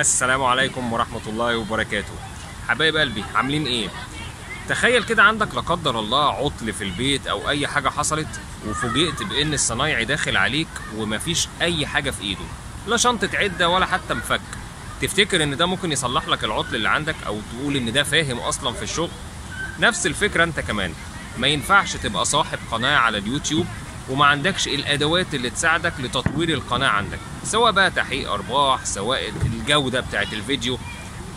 السلام عليكم ورحمة الله وبركاته حبايب قلبي عاملين ايه؟ تخيل كده عندك لا قدر الله عطل في البيت او اي حاجة حصلت وفوجئت بان الصنايعي داخل عليك ومفيش اي حاجة في ايده لا شنطة عدة ولا حتى مفك تفتكر ان ده ممكن يصلح لك العطل اللي عندك او تقول ان ده فاهم اصلا في الشغل نفس الفكرة انت كمان ما ينفعش تبقى صاحب قناة على اليوتيوب وما عندكش الادوات اللي تساعدك لتطوير القناه عندك سواء بقى تحقيق ارباح سواء الجوده بتاعت الفيديو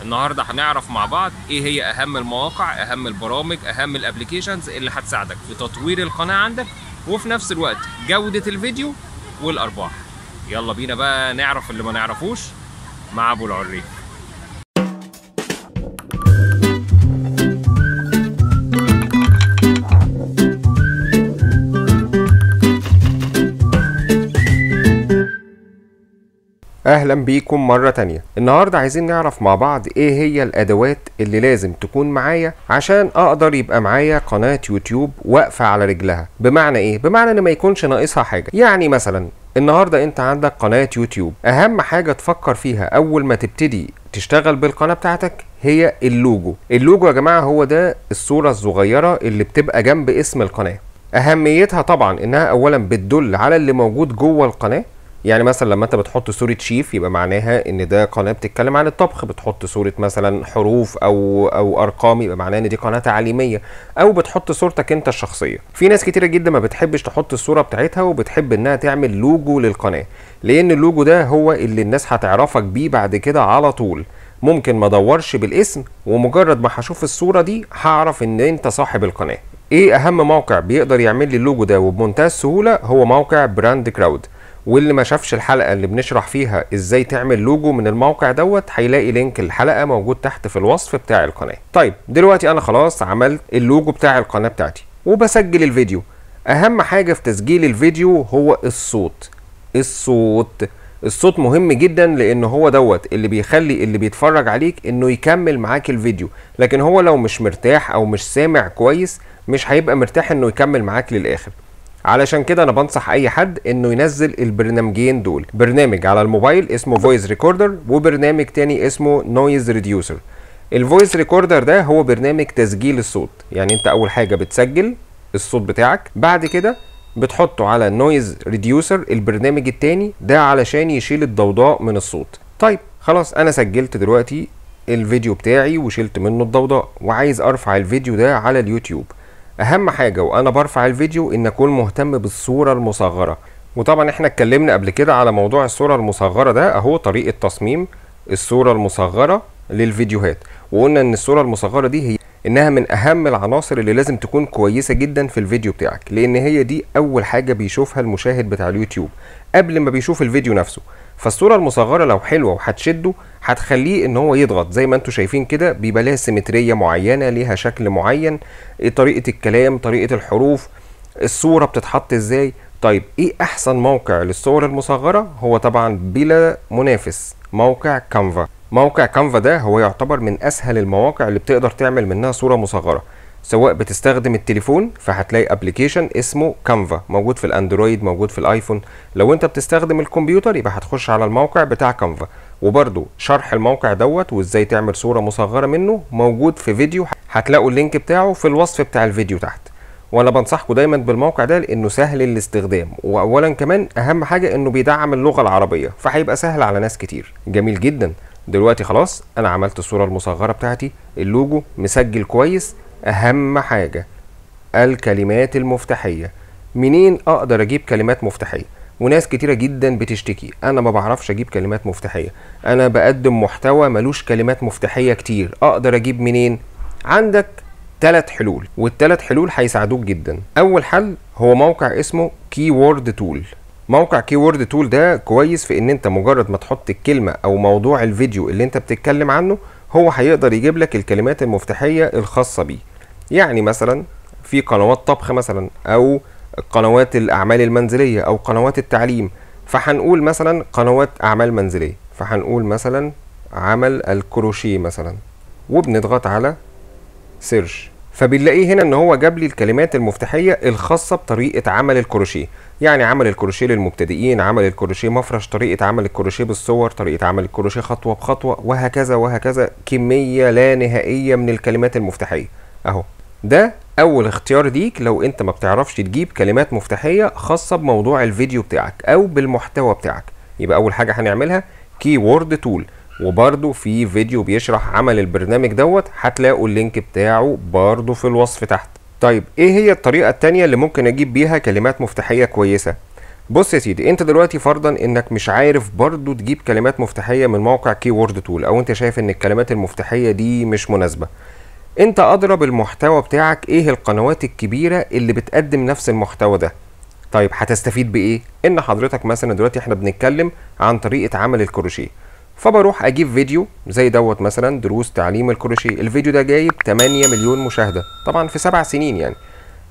النهارده هنعرف مع بعض ايه هي اهم المواقع اهم البرامج اهم الابلكيشنز اللي هتساعدك في تطوير القناه عندك وفي نفس الوقت جوده الفيديو والارباح يلا بينا بقى نعرف اللي ما نعرفوش مع ابو العريف اهلا بيكم مرة تانية النهاردة عايزين نعرف مع بعض ايه هي الادوات اللي لازم تكون معايا عشان اقدر يبقى معايا قناة يوتيوب واقفة على رجلها بمعنى ايه؟ بمعنى ان ما يكونش ناقصها حاجة يعني مثلا النهاردة انت عندك قناة يوتيوب اهم حاجة تفكر فيها اول ما تبتدي تشتغل بالقناة بتاعتك هي اللوجو اللوجو يا جماعة هو ده الصورة الصغيرة اللي بتبقى جنب اسم القناة اهميتها طبعا انها اولا بتدل على اللي موجود جوه القناه يعني مثلا لما انت بتحط صوره شيف يبقى معناها ان ده قناه بتتكلم عن الطبخ بتحط صوره مثلا حروف او او ارقام يبقى معناها ان دي قناه تعليميه او بتحط صورتك انت الشخصيه في ناس كتيره جدا ما بتحبش تحط الصوره بتاعتها وبتحب انها تعمل لوجو للقناه لان اللوجو ده هو اللي الناس هتعرفك بيه بعد كده على طول ممكن ما ادورش بالاسم ومجرد ما هشوف الصوره دي هعرف ان انت صاحب القناه ايه اهم موقع بيقدر يعمل لي اللوجو ده وبمنتهى السهوله هو موقع براند كراود واللي ما شافش الحلقه اللي بنشرح فيها ازاي تعمل لوجو من الموقع دوت هيلاقي لينك الحلقه موجود تحت في الوصف بتاع القناه طيب دلوقتي انا خلاص عملت اللوجو بتاع القناه بتاعتي وبسجل الفيديو اهم حاجه في تسجيل الفيديو هو الصوت الصوت الصوت مهم جدا لان هو دوت اللي بيخلي اللي بيتفرج عليك انه يكمل معاك الفيديو لكن هو لو مش مرتاح او مش سامع كويس مش هيبقى مرتاح انه يكمل معاك للاخر علشان كده انا بنصح اي حد انه ينزل البرنامجين دول برنامج على الموبايل اسمه فويس ريكوردر وبرنامج تاني اسمه نويز ريديوسر الفويس ريكوردر ده هو برنامج تسجيل الصوت يعني انت اول حاجه بتسجل الصوت بتاعك بعد كده بتحطه على نويز ريديوسر البرنامج التاني ده علشان يشيل الضوضاء من الصوت طيب خلاص انا سجلت دلوقتي الفيديو بتاعي وشلت منه الضوضاء وعايز ارفع الفيديو ده على اليوتيوب اهم حاجه وانا برفع الفيديو ان اكون مهتم بالصوره المصغره وطبعا احنا اتكلمنا قبل كده على موضوع الصوره المصغره ده اهو طريقه تصميم الصوره المصغره للفيديوهات وقلنا ان الصوره المصغره دي هي انها من اهم العناصر اللي لازم تكون كويسه جدا في الفيديو بتاعك لان هي دي اول حاجه بيشوفها المشاهد بتاع اليوتيوب قبل ما بيشوف الفيديو نفسه فالصوره المصغره لو حلوه وهتشده هتخليه ان هو يضغط زي ما انتم شايفين كده بيبقى لها سيمتريه معينه ليها شكل معين طريقه الكلام طريقه الحروف الصوره بتتحط ازاي طيب ايه احسن موقع للصور المصغره هو طبعا بلا منافس موقع كانفا موقع كانفا ده هو يعتبر من اسهل المواقع اللي بتقدر تعمل منها صوره مصغره سواء بتستخدم التليفون فهتلاقي ابلكيشن اسمه كانفا موجود في الاندرويد موجود في الايفون لو انت بتستخدم الكمبيوتر يبقى هتخش على الموقع بتاع كانفا وبرده شرح الموقع دوت وازاي تعمل صوره مصغره منه موجود في فيديو هتلاقوا اللينك بتاعه في الوصف بتاع الفيديو تحت وانا بنصحكم دايما بالموقع ده لانه سهل الاستخدام واولا كمان اهم حاجه انه بيدعم اللغه العربيه فهيبقى سهل على ناس كتير جميل جدا دلوقتي خلاص انا عملت الصوره المصغره بتاعتي اللوجو مسجل كويس اهم حاجه الكلمات المفتاحيه منين اقدر اجيب كلمات مفتاحيه وناس كتيره جدا بتشتكي انا ما بعرفش اجيب كلمات مفتاحيه انا بقدم محتوى ملوش كلمات مفتاحيه كتير اقدر اجيب منين عندك تلات حلول والتلات حلول هيساعدوك جدا اول حل هو موقع اسمه كيورد تول موقع كيورد تول ده كويس في ان انت مجرد ما تحط الكلمه او موضوع الفيديو اللي انت بتتكلم عنه هو هيقدر يجيب لك الكلمات المفتاحيه الخاصه بيه يعني مثلا في قنوات طبخ مثلا او قنوات الاعمال المنزليه او قنوات التعليم فهنقول مثلا قنوات اعمال منزليه فهنقول مثلا عمل الكروشيه مثلا وبنضغط على سيرش فبنلاقيه هنا ان هو جاب لي الكلمات المفتاحيه الخاصه بطريقه عمل الكروشيه يعني عمل الكروشيه للمبتدئين عمل الكروشيه مفرش طريقه عمل الكروشيه بالصور طريقه عمل الكروشيه خطوه بخطوه وهكذا وهكذا كميه لا نهائيه من الكلمات المفتاحيه اهو ده اول اختيار ليك لو انت ما بتعرفش تجيب كلمات مفتاحيه خاصه بموضوع الفيديو بتاعك او بالمحتوى بتاعك يبقى اول حاجه هنعملها كي وورد تول وبرده في فيديو بيشرح عمل البرنامج دوت هتلاقوا اللينك بتاعه برده في الوصف تحت طيب ايه هي الطريقه التانية اللي ممكن اجيب بيها كلمات مفتاحيه كويسه بص يا سيدي انت دلوقتي فرضا انك مش عارف برضو تجيب كلمات مفتاحيه من موقع كي وورد تول او انت شايف ان الكلمات المفتاحيه دي مش مناسبه انت ادرى بالمحتوى بتاعك ايه القنوات الكبيره اللي بتقدم نفس المحتوى ده طيب هتستفيد بايه ان حضرتك مثلا دلوقتي احنا بنتكلم عن طريقه عمل الكروشيه فبروح اجيب فيديو زي دوت مثلا دروس تعليم الكروشيه الفيديو ده جايب 8 مليون مشاهده طبعا في سبع سنين يعني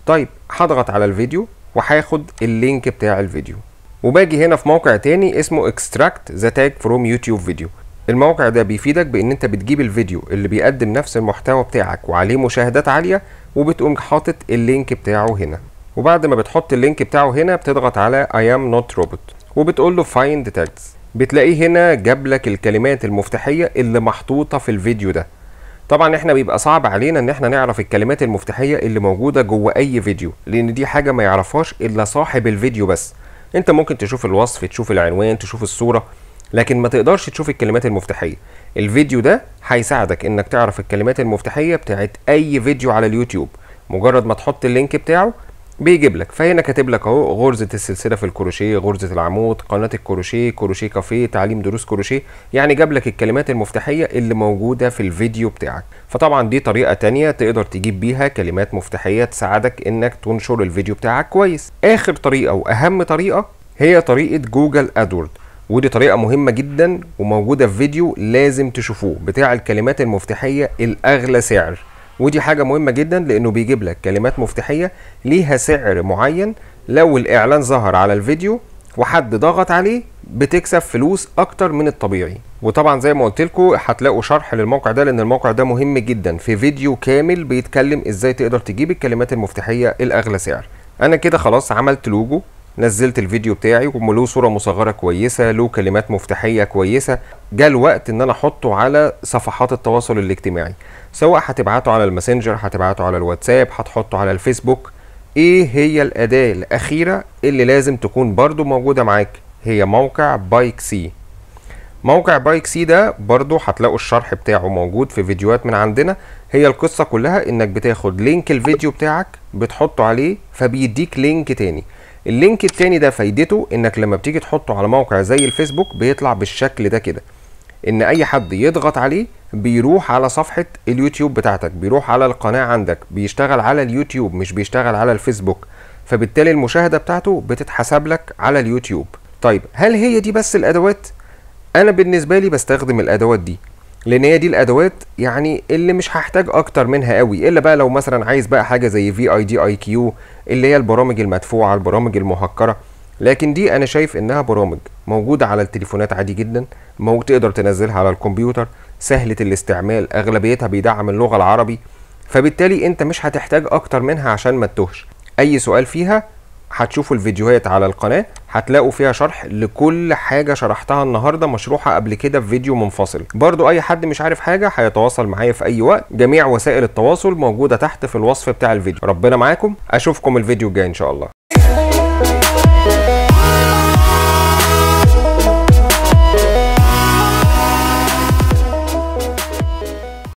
طيب هضغط على الفيديو وهاخد اللينك بتاع الفيديو وباجي هنا في موقع تاني اسمه اكستراكت ذا تاج فروم يوتيوب فيديو الموقع ده بيفيدك بان انت بتجيب الفيديو اللي بيقدم نفس المحتوى بتاعك وعليه مشاهدات عاليه وبتقوم حاطط اللينك بتاعه هنا وبعد ما بتحط اللينك بتاعه هنا بتضغط على I am not robot وبتقول له find tags بتلاقيه هنا جاب لك الكلمات المفتاحيه اللي محطوطه في الفيديو ده طبعا احنا بيبقى صعب علينا ان احنا نعرف الكلمات المفتاحيه اللي موجوده جوه اي فيديو لان دي حاجه ما يعرفهاش الا صاحب الفيديو بس انت ممكن تشوف الوصف تشوف العنوان تشوف الصوره لكن ما تقدرش تشوف الكلمات المفتاحيه الفيديو ده هيساعدك انك تعرف الكلمات المفتاحيه بتاعت اي فيديو على اليوتيوب مجرد ما تحط اللينك بتاعه بيجيب لك فهنا كاتب لك اهو غرزه السلسله في الكروشيه غرزه العمود قناه الكروشيه كروشيه كافيه تعليم دروس كروشيه يعني جاب لك الكلمات المفتاحيه اللي موجوده في الفيديو بتاعك فطبعا دي طريقه تانية تقدر تجيب بيها كلمات مفتاحيه تساعدك انك تنشر الفيديو بتاعك كويس اخر طريقه واهم طريقه هي طريقه جوجل ادورد ودي طريقه مهمه جدا وموجوده في فيديو لازم تشوفوه بتاع الكلمات المفتاحيه الاغلى سعر ودي حاجه مهمه جدا لانه بيجيب لك كلمات مفتاحيه ليها سعر معين لو الاعلان ظهر على الفيديو وحد ضغط عليه بتكسب فلوس اكتر من الطبيعي وطبعا زي ما قلت لكم هتلاقوا شرح للموقع ده لان الموقع ده مهم جدا في فيديو كامل بيتكلم ازاي تقدر تجيب الكلمات المفتاحيه الاغلى سعر انا كده خلاص عملت لوجو نزلت الفيديو بتاعي وله صوره مصغره كويسه له كلمات مفتاحيه كويسه جاء الوقت ان انا احطه على صفحات التواصل الاجتماعي سواء هتبعته على الماسنجر هتبعته على الواتساب هتحطه على الفيسبوك ايه هي الاداه الاخيره اللي لازم تكون برضو موجوده معاك هي موقع بايك سي موقع بايك سي ده برضو هتلاقوا الشرح بتاعه موجود في فيديوهات من عندنا هي القصة كلها انك بتاخد لينك الفيديو بتاعك بتحطه عليه فبيديك لينك تاني اللينك التاني ده فايدته انك لما بتيجي تحطه على موقع زي الفيسبوك بيطلع بالشكل ده كده ان اي حد يضغط عليه بيروح على صفحة اليوتيوب بتاعتك بيروح على القناة عندك بيشتغل على اليوتيوب مش بيشتغل على الفيسبوك فبالتالي المشاهدة بتاعته بتتحسب لك على اليوتيوب طيب هل هي دي بس الادوات انا بالنسبة لي بستخدم الادوات دي لان هي دي الادوات يعني اللي مش هحتاج اكتر منها قوي الا بقى لو مثلا عايز بقى حاجه زي في اي دي اي كيو اللي هي البرامج المدفوعه البرامج المهكره لكن دي انا شايف انها برامج موجوده على التليفونات عادي جدا موجود تقدر تنزلها على الكمبيوتر سهله الاستعمال اغلبيتها بيدعم اللغه العربي فبالتالي انت مش هتحتاج اكتر منها عشان ما تتوهش اي سؤال فيها هتشوفوا الفيديوهات على القناه هتلاقوا فيها شرح لكل حاجه شرحتها النهارده مشروحه قبل كده في فيديو منفصل برضو اي حد مش عارف حاجه هيتواصل معايا في اي وقت جميع وسائل التواصل موجوده تحت في الوصف بتاع الفيديو ربنا معاكم اشوفكم الفيديو الجاي ان شاء الله